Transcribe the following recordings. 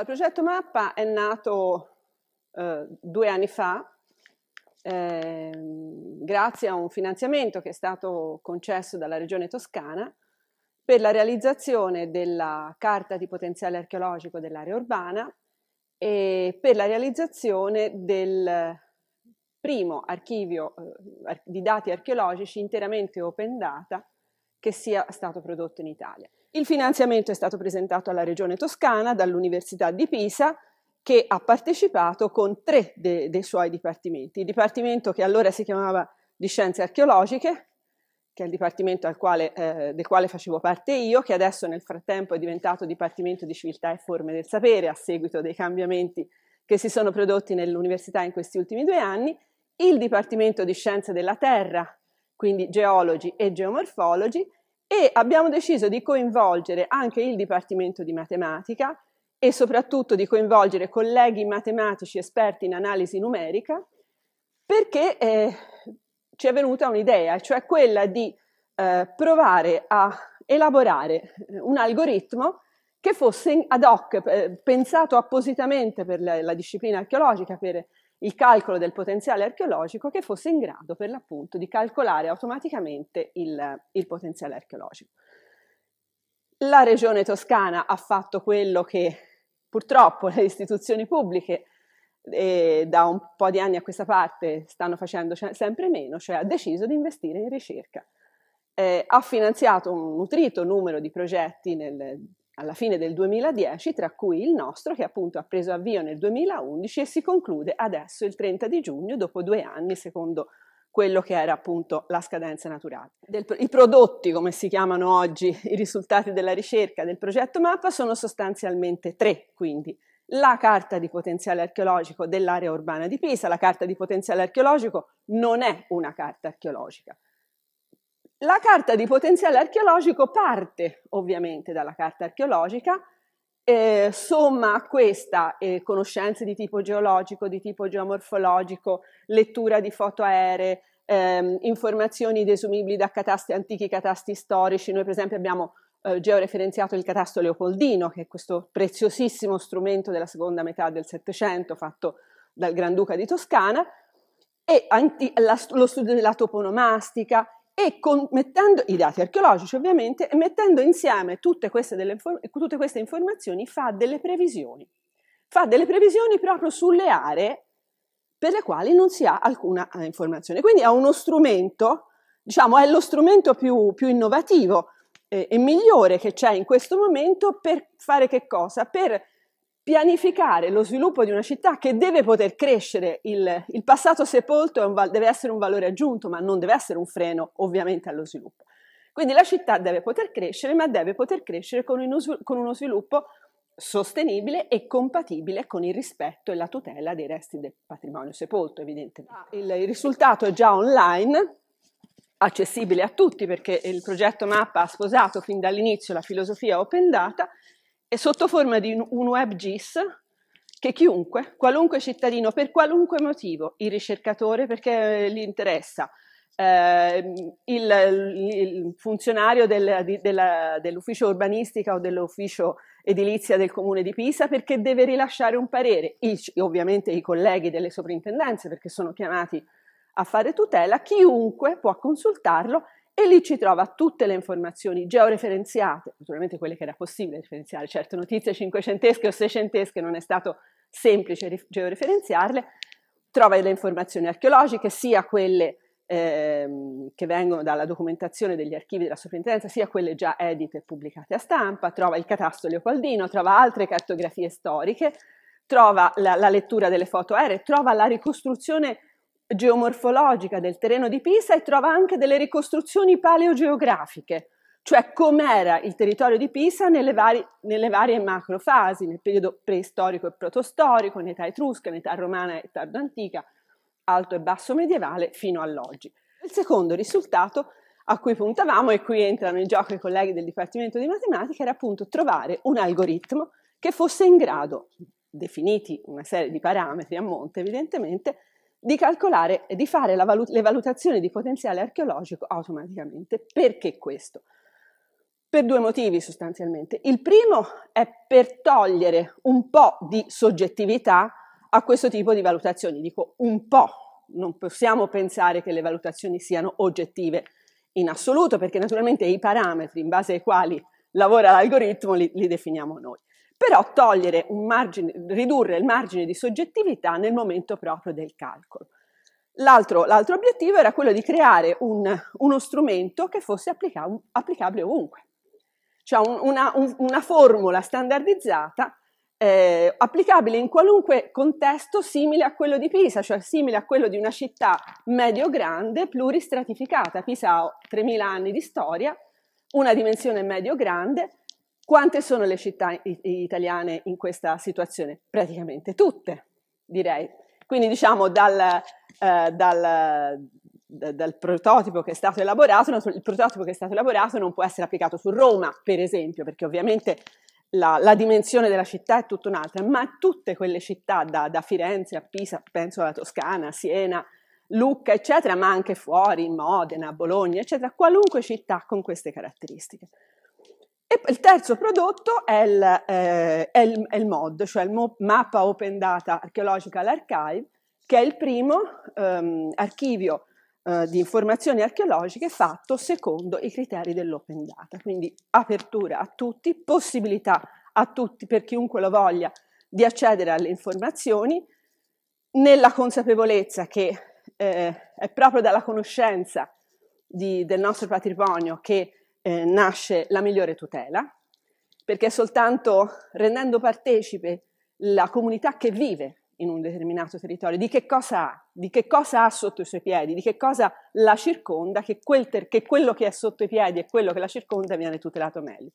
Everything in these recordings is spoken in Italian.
Allora, il progetto Mappa è nato eh, due anni fa, eh, grazie a un finanziamento che è stato concesso dalla Regione Toscana per la realizzazione della carta di potenziale archeologico dell'area urbana e per la realizzazione del primo archivio eh, di dati archeologici interamente open data che sia stato prodotto in Italia. Il finanziamento è stato presentato alla Regione Toscana dall'Università di Pisa che ha partecipato con tre de- dei suoi dipartimenti. Il dipartimento che allora si chiamava di Scienze Archeologiche, che è il dipartimento quale, eh, del quale facevo parte io, che adesso nel frattempo è diventato Dipartimento di Civiltà e Forme del Sapere a seguito dei cambiamenti che si sono prodotti nell'università in questi ultimi due anni, il Dipartimento di Scienze della Terra quindi geologi e geomorfologi, e abbiamo deciso di coinvolgere anche il Dipartimento di Matematica e soprattutto di coinvolgere colleghi matematici esperti in analisi numerica, perché eh, ci è venuta un'idea, cioè quella di eh, provare a elaborare un algoritmo che fosse ad hoc, eh, pensato appositamente per la, la disciplina archeologica, per il calcolo del potenziale archeologico che fosse in grado per l'appunto di calcolare automaticamente il, il potenziale archeologico. La regione toscana ha fatto quello che purtroppo le istituzioni pubbliche eh, da un po' di anni a questa parte stanno facendo sempre meno, cioè ha deciso di investire in ricerca. Eh, ha finanziato un nutrito numero di progetti nel, alla fine del 2010, tra cui il nostro che appunto ha preso avvio nel 2011 e si conclude adesso il 30 di giugno, dopo due anni secondo quello che era appunto la scadenza naturale. Del, I prodotti, come si chiamano oggi i risultati della ricerca del progetto Mappa, sono sostanzialmente tre, quindi la carta di potenziale archeologico dell'area urbana di Pisa, la carta di potenziale archeologico non è una carta archeologica, la carta di potenziale archeologico parte ovviamente dalla carta archeologica, eh, somma a questa eh, conoscenze di tipo geologico, di tipo geomorfologico, lettura di foto aeree, ehm, informazioni desumibili da catasti antichi, catasti storici. Noi per esempio abbiamo eh, georeferenziato il catasto leopoldino, che è questo preziosissimo strumento della seconda metà del Settecento fatto dal Granduca di Toscana, e anti- la, lo studio della toponomastica, e con, mettendo i dati archeologici ovviamente, e mettendo insieme tutte queste, delle, tutte queste informazioni fa delle previsioni. Fa delle previsioni proprio sulle aree per le quali non si ha alcuna eh, informazione. Quindi è uno strumento, diciamo, è lo strumento più, più innovativo eh, e migliore che c'è in questo momento per fare che cosa? Per pianificare lo sviluppo di una città che deve poter crescere, il, il passato sepolto un, deve essere un valore aggiunto, ma non deve essere un freno ovviamente allo sviluppo. Quindi la città deve poter crescere, ma deve poter crescere con uno, con uno sviluppo sostenibile e compatibile con il rispetto e la tutela dei resti del patrimonio sepolto, evidentemente. Il, il risultato è già online, accessibile a tutti perché il progetto Mappa ha sposato fin dall'inizio la filosofia open data è sotto forma di un web GIS che chiunque, qualunque cittadino, per qualunque motivo, il ricercatore perché eh, gli interessa, eh, il, il, funzionario del, dell'ufficio urbanistica o dell'ufficio edilizia del comune di Pisa perché deve rilasciare un parere, I, ovviamente i colleghi delle soprintendenze perché sono chiamati a fare tutela, chiunque può consultarlo e lì ci trova tutte le informazioni georeferenziate, naturalmente quelle che era possibile differenziare, certo notizie cinquecentesche o seicentesche non è stato semplice georeferenziarle, trova le informazioni archeologiche, sia quelle ehm, che vengono dalla documentazione degli archivi della sovrintendenza, sia quelle già edite e pubblicate a stampa, trova il catasto leopoldino, trova altre cartografie storiche, trova la, la lettura delle foto aeree, trova la ricostruzione geomorfologica del terreno di Pisa e trova anche delle ricostruzioni paleogeografiche, cioè com'era il territorio di Pisa nelle, vari, nelle varie macrofasi, nel periodo preistorico e protostorico, in età etrusca, in età romana e tardo antica, alto e basso medievale, fino all'oggi. Il secondo risultato a cui puntavamo, e qui entrano in gioco i colleghi del Dipartimento di Matematica, era appunto trovare un algoritmo che fosse in grado, definiti una serie di parametri a monte evidentemente, di calcolare e di fare valut- le valutazioni di potenziale archeologico automaticamente. Perché questo? Per due motivi sostanzialmente. Il primo è per togliere un po' di soggettività a questo tipo di valutazioni. Dico un po', non possiamo pensare che le valutazioni siano oggettive in assoluto, perché naturalmente i parametri in base ai quali lavora l'algoritmo li, li definiamo noi però togliere un margine, ridurre il margine di soggettività nel momento proprio del calcolo. L'altro, l'altro obiettivo era quello di creare un, uno strumento che fosse applica, applicabile ovunque, cioè un, una, un, una, formula standardizzata eh, applicabile in qualunque contesto simile a quello di Pisa, cioè simile a quello di una città medio-grande pluristratificata. Pisa ha 3.000 anni di storia, una dimensione medio-grande, quante sono le città italiane in questa situazione? Praticamente tutte, direi. Quindi diciamo dal, eh, dal, dal prototipo che è stato elaborato, il prototipo che è stato elaborato non può essere applicato su Roma, per esempio, perché ovviamente la, la dimensione della città è tutta un'altra, ma tutte quelle città, da, da, Firenze a Pisa, penso alla Toscana, Siena, Lucca, eccetera, ma anche fuori, Modena, Bologna, eccetera, qualunque città con queste caratteristiche. E il terzo prodotto è il, eh, è il, è il MOD, cioè il Mo- Mappa Open Data Archaeological Archive, che è il primo ehm, archivio eh, di informazioni archeologiche fatto secondo i criteri dell'open data. Quindi apertura a tutti, possibilità a tutti, per chiunque lo voglia, di accedere alle informazioni, nella consapevolezza che eh, è proprio dalla conoscenza di, del nostro patrimonio che eh, nasce la migliore tutela, perché è soltanto rendendo partecipe la comunità che vive in un determinato territorio, di che cosa ha, di che cosa ha sotto i suoi piedi, di che cosa la circonda, che, quel che quello che è sotto i piedi e quello che la circonda viene tutelato meglio.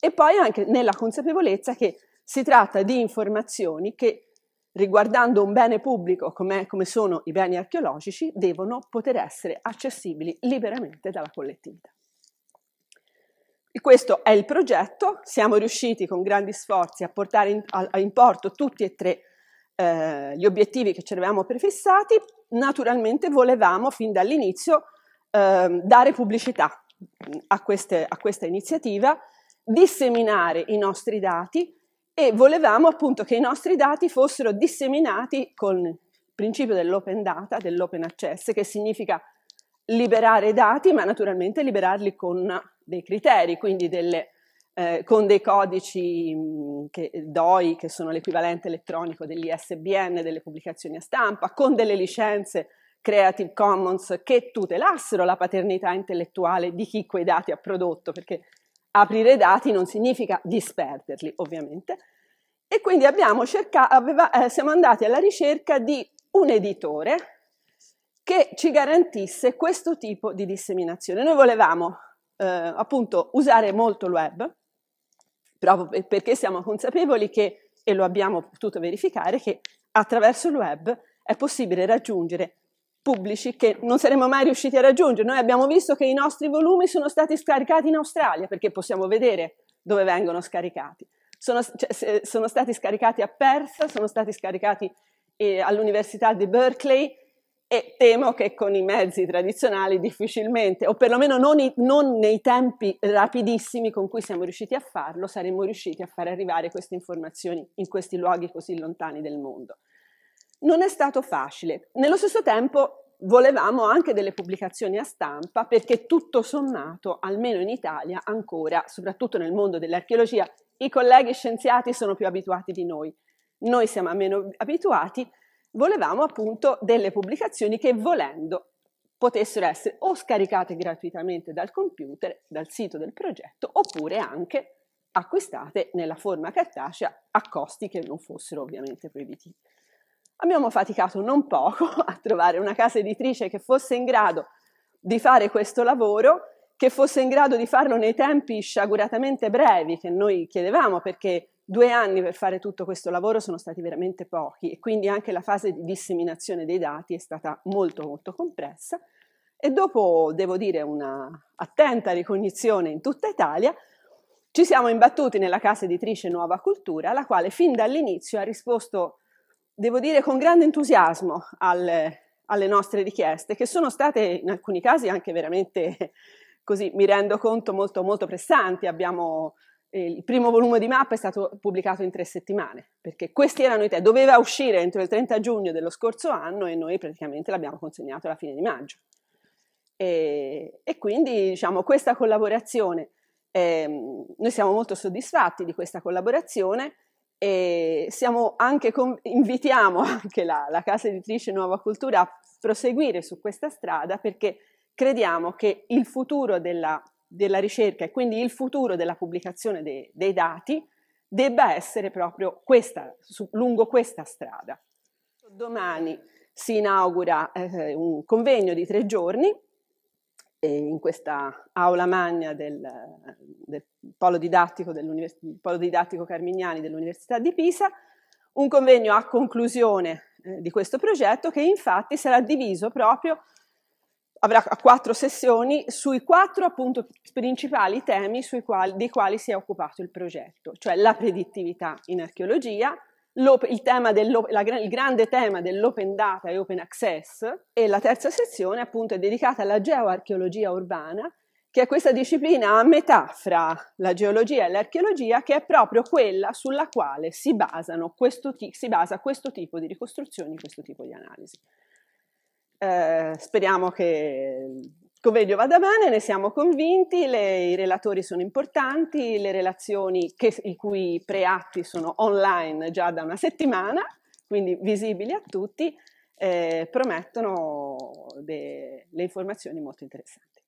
E poi anche nella consapevolezza che si tratta di informazioni che riguardando un bene pubblico come sono i beni archeologici devono poter essere accessibili liberamente dalla collettività. Questo è il progetto, siamo riusciti con grandi sforzi a portare in, a, a in porto tutti e tre eh, gli obiettivi che ci eravamo prefissati, naturalmente volevamo fin dall'inizio eh, dare pubblicità mm, a, queste, a questa iniziativa, disseminare i nostri dati e volevamo appunto che i nostri dati fossero disseminati con il principio dell'open data, dell'open access, che significa liberare dati, ma naturalmente liberarli con dei criteri, quindi delle, eh, con dei codici mm, che, DOI, che sono l'equivalente elettronico dell'ISBN, delle pubblicazioni a stampa, con delle licenze Creative Commons che tutelassero la paternità intellettuale di chi quei dati ha prodotto, perché aprire dati non significa disperderli, ovviamente. E quindi abbiamo cercato, aveva, eh, siamo andati alla ricerca di un editore che ci garantisse questo tipo di disseminazione. Noi volevamo eh, appunto usare molto il web, proprio perché siamo consapevoli che, e lo abbiamo potuto verificare, che attraverso il web è possibile raggiungere pubblici che non saremmo mai riusciti a raggiungere. Noi abbiamo visto che i nostri volumi sono stati scaricati in Australia, perché possiamo vedere dove vengono scaricati. Sono, cioè, sono stati scaricati a Perth, sono stati scaricati eh, all'Università di Berkeley, e temo che con i mezzi tradizionali difficilmente, o perlomeno non, i, non, nei tempi rapidissimi con cui siamo riusciti a farlo, saremmo riusciti a far arrivare queste informazioni in questi luoghi così lontani del mondo. Non è stato facile. Nello stesso tempo volevamo anche delle pubblicazioni a stampa perché tutto sommato, almeno in Italia, ancora, soprattutto nel mondo dell'archeologia, i colleghi scienziati sono più abituati di noi. Noi siamo meno abituati, volevamo appunto delle pubblicazioni che volendo potessero essere o scaricate gratuitamente dal computer, dal sito del progetto, oppure anche acquistate nella forma cartacea a costi che non fossero ovviamente proibitivi. Abbiamo faticato non poco a trovare una casa editrice che fosse in grado di fare questo lavoro, che fosse in grado di farlo nei tempi sciaguratamente brevi che noi chiedevamo, perché Due anni per fare tutto questo lavoro sono stati veramente pochi e quindi anche la fase di disseminazione dei dati è stata molto molto compressa e dopo, devo dire, una attenta ricognizione in tutta Italia, ci siamo imbattuti nella casa editrice Nuova Cultura, la quale fin dall'inizio ha risposto, devo dire, con grande entusiasmo alle, alle nostre richieste, che sono state in alcuni casi anche veramente, così mi rendo conto, molto, molto pressanti. Abbiamo il primo volume di mappa è stato pubblicato in tre settimane, perché questi erano i test, doveva uscire entro il 30 giugno dello scorso anno e noi praticamente l'abbiamo consegnato alla fine di maggio. E, e quindi diciamo, questa collaborazione, eh, noi siamo molto soddisfatti di questa collaborazione e siamo anche con, invitiamo anche la, la casa editrice Nuova Cultura a proseguire su questa strada perché crediamo che il futuro della della ricerca e quindi il futuro della pubblicazione de, dei dati debba essere proprio questa, su, lungo questa strada. Domani si inaugura eh, un convegno di tre giorni eh, in questa aula magna del, del polo, didattico del polo didattico Carmignani dell'Università di Pisa, un convegno a conclusione eh, di questo progetto che infatti sarà diviso proprio avrà quattro sessioni sui quattro appunto principali temi quali, dei quali si è occupato il progetto, cioè la predittività in archeologia, il, tema la, il grande tema dell'open data e open access e la terza sezione appunto è dedicata alla geoarcheologia urbana, che è questa disciplina a metà fra la geologia e l'archeologia, che è proprio quella sulla quale si, basano questo, si basa questo tipo di ricostruzioni, questo tipo di analisi. Eh, speriamo che il convegno vada bene, ne siamo convinti, le, i relatori sono importanti, le relazioni che, i cui preatti sono online già da una settimana, quindi visibili a tutti, eh, promettono delle informazioni molto interessanti.